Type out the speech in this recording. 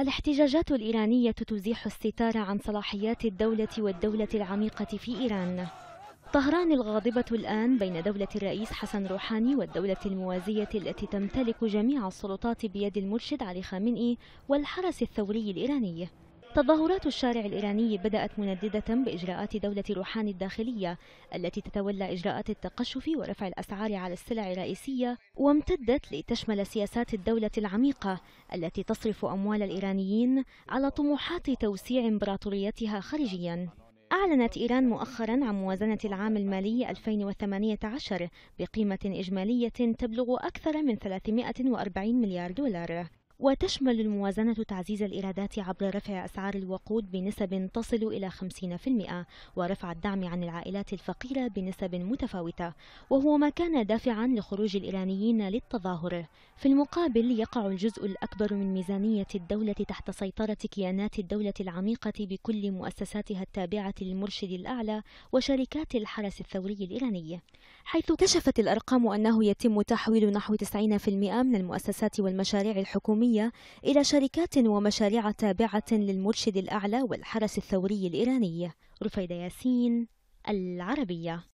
الاحتجاجات الإيرانية تزيح الستار عن صلاحيات الدولة والدولة العميقة في إيران طهران الغاضبة الآن بين دولة الرئيس حسن روحاني والدولة الموازية التي تمتلك جميع السلطات بيد المرشد علي خامنئي والحرس الثوري الإيراني تظاهرات الشارع الإيراني بدأت منددة بإجراءات دولة روحاني الداخلية التي تتولى إجراءات التقشف ورفع الأسعار على السلع الرئيسية وامتدت لتشمل سياسات الدولة العميقة التي تصرف أموال الإيرانيين على طموحات توسيع إمبراطوريتها خارجياً أعلنت إيران مؤخرا عن موازنة العام المالي 2018 بقيمة إجمالية تبلغ أكثر من 340 مليار دولار وتشمل الموازنة تعزيز الإيرادات عبر رفع أسعار الوقود بنسب تصل إلى 50% ورفع الدعم عن العائلات الفقيرة بنسب متفاوتة وهو ما كان دافعا لخروج الإيرانيين للتظاهر في المقابل يقع الجزء الأكبر من ميزانية الدولة تحت سيطرة كيانات الدولة العميقة بكل مؤسساتها التابعة للمرشد الأعلى وشركات الحرس الثوري الإيراني حيث كشفت الأرقام أنه يتم تحويل نحو 90% من المؤسسات والمشاريع الحكومية الإيرانية إلى شركات ومشاريع تابعة للمرشد الأعلى والحرس الثوري الإيراني رفيدة ياسين العربية